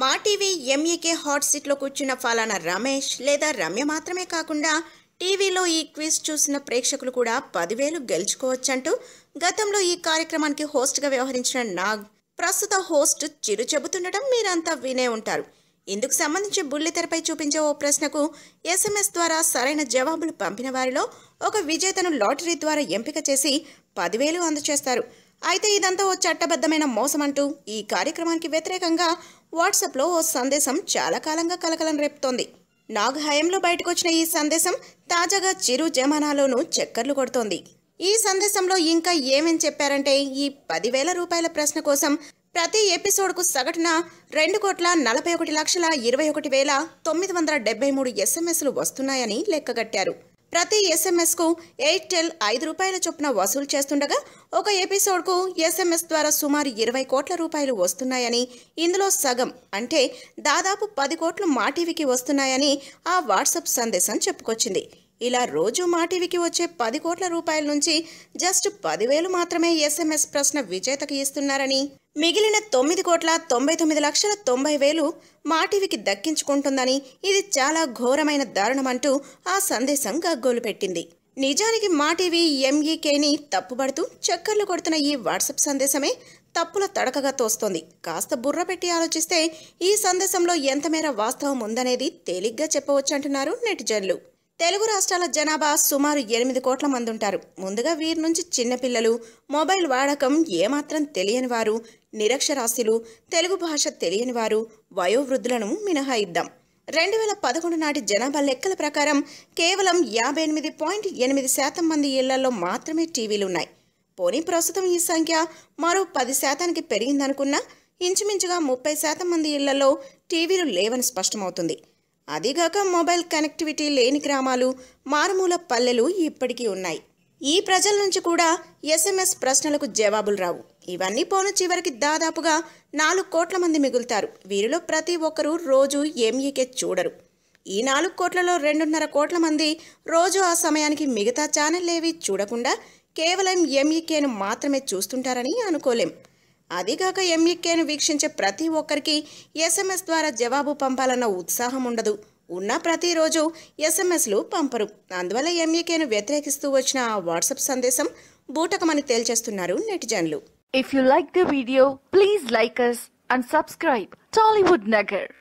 మా TV MEK e hot సీట్లో కూర్చున్న ఫలానా రమేష్ లేదా రమ్య మాత్రమే కాకుండా టీవీలో ఈ క్విజ్ చూసిన ప్రేక్షకులు కూడా పదివేలు గెలుచుకోవచ్చంటూ గతంలో ఈ కార్యక్రమానికి హోస్ట్గా వ్యవహరించిన నాగ్ ప్రస్తుత హోస్ట్ చిరు చెబుతుండటం మీరంతా వినే ఉంటారు ఇందుకు సంబంధించి బుల్లితెరపై చూపించే ఓ ప్రశ్నకు ఎస్ఎంఎస్ ద్వారా సరైన జవాబులు పంపిన వారిలో ఒక విజేతను లాటరీ ద్వారా ఎంపిక చేసి పదివేలు అందజేస్తారు అయితే ఇదంతా ఓ చట్టబద్ధమైన మోసం అంటూ ఈ కార్యక్రమానికి వ్యతిరేకంగా వాట్సాప్లో ఓ సందేశం చాలా కాలంగా కలకలం రేపుతోంది నాగ్ హయంలో బయటకు వచ్చిన ఈ సందేశం తాజాగా చిరు జమానాలోనూ చక్కర్లు కొడుతోంది ఈ సందేశంలో ఇంకా ఏమేం చెప్పారంటే ఈ పదివేల రూపాయల ప్రశ్న కోసం ప్రతి ఎపిసోడ్కు సగటున రెండు కోట్ల నలభై ఒకటి లక్షల ఇరవై ఒకటి వేల తొమ్మిది వందల డెబ్బై మూడు ఎస్ఎంఎస్లు వస్తున్నాయని లెక్కగట్టారు ప్రతి ఎస్ఎంఎస్కు ఎయిర్టెల్ ఐదు రూపాయల చొప్పున వసూలు చేస్తుండగా ఒక ఎపిసోడ్కు ఎస్ఎంఎస్ ద్వారా సుమారు ఇరవై కోట్ల రూపాయలు వస్తున్నాయని ఇందులో సగం అంటే దాదాపు పది కోట్లు మాటీవీకి వస్తున్నాయని ఆ వాట్సాప్ సందేశం చెప్పుకొచ్చింది ఇలా రోజు మా టీవీకి వచ్చే పది కోట్ల రూపాయల నుంచి జస్ట్ పదివేలు మాత్రమే ఎస్ఎంఎస్ ప్రశ్న విజేతకు ఇస్తున్నారని మిగిలిన తొమ్మిది కోట్ల తొంభై తొమ్మిది లక్షల తొంభై వేలు మాటీవీకి దక్కించుకుంటుందని ఇది చాలా ఘోరమైన దారుణమంటూ ఆ సందేశం గగ్గోలు పెట్టింది నిజానికి మా టీవీ ఎంఈకేని తప్పుబడుతూ చక్కర్లు కొడుతున్న ఈ వాట్సాప్ సందేశమే తప్పుల తడకగా తోస్తోంది కాస్త బుర్ర పెట్టి ఆలోచిస్తే ఈ సందేశంలో ఎంతమేర వాస్తవం ఉందనేది తేలిగ్గా చెప్పవచ్చు అంటున్నారు నెటిజన్లు తెలుగు రాష్ట్రాల జనాభా సుమారు ఎనిమిది కోట్ల మంది ఉంటారు ముందుగా వీరి నుంచి చిన్నపిల్లలు మొబైల్ వాడకం ఏమాత్రం తెలియని వారు నిరక్షరాస్యులు తెలుగు భాష తెలియని వారు వయోవృద్ధులను మినహాయిద్దాం రెండు వేల పదకొండు నాటి జనాభా లెక్కల ప్రకారం కేవలం యాభై ఎనిమిది పాయింట్ ఎనిమిది శాతం మంది ఇళ్లలో మాత్రమే టీవీలు ఉన్నాయి పోనీ ప్రస్తుతం ఈ సంఖ్య మరో పది శాతానికి పెరిగిందనుకున్నా ఇంచుమించుగా ముప్పై శాతం మంది ఇళ్లలో టీవీలు లేవని స్పష్టమవుతుంది అదిగాక మొబైల్ కనెక్టివిటీ లేని గ్రామాలు మారుమూల పల్లెలు ఇప్పటికీ ఉన్నాయి ఈ ప్రజల నుంచి కూడా ఎస్ఎంఎస్ ప్రశ్నలకు జవాబులు రావు ఇవన్నీ పోను చివరికి దాదాపుగా నాలుగు కోట్ల మంది మిగులుతారు వీరిలో ప్రతి ఒక్కరూ రోజు ఎంఈకే e చూడరు ఈ నాలుగు కోట్లలో రెండున్నర కోట్ల మంది రోజు ఆ సమయానికి మిగతా ఛానళ్ళేవి చూడకుండా కేవలం ఎంఈకేను e మాత్రమే చూస్తుంటారని అనుకోలేం అదిగాక ఎంఈకేను e వీక్షించే ప్రతి ఒక్కరికి ఎస్ఎంఎస్ ద్వారా జవాబు పంపాలన్న ఉత్సాహం ఉండదు ఉన్నా ప్రతిరోజు ఎస్ఎంఎస్లు పంపరు అందువల్ల ఎంఈకేను e వ్యతిరేకిస్తూ వచ్చిన ఆ వాట్సాప్ సందేశం బూటకమని తేల్చేస్తున్నారు నెటిజన్లు if you like the video please like us and subscribe Tollywood Nagar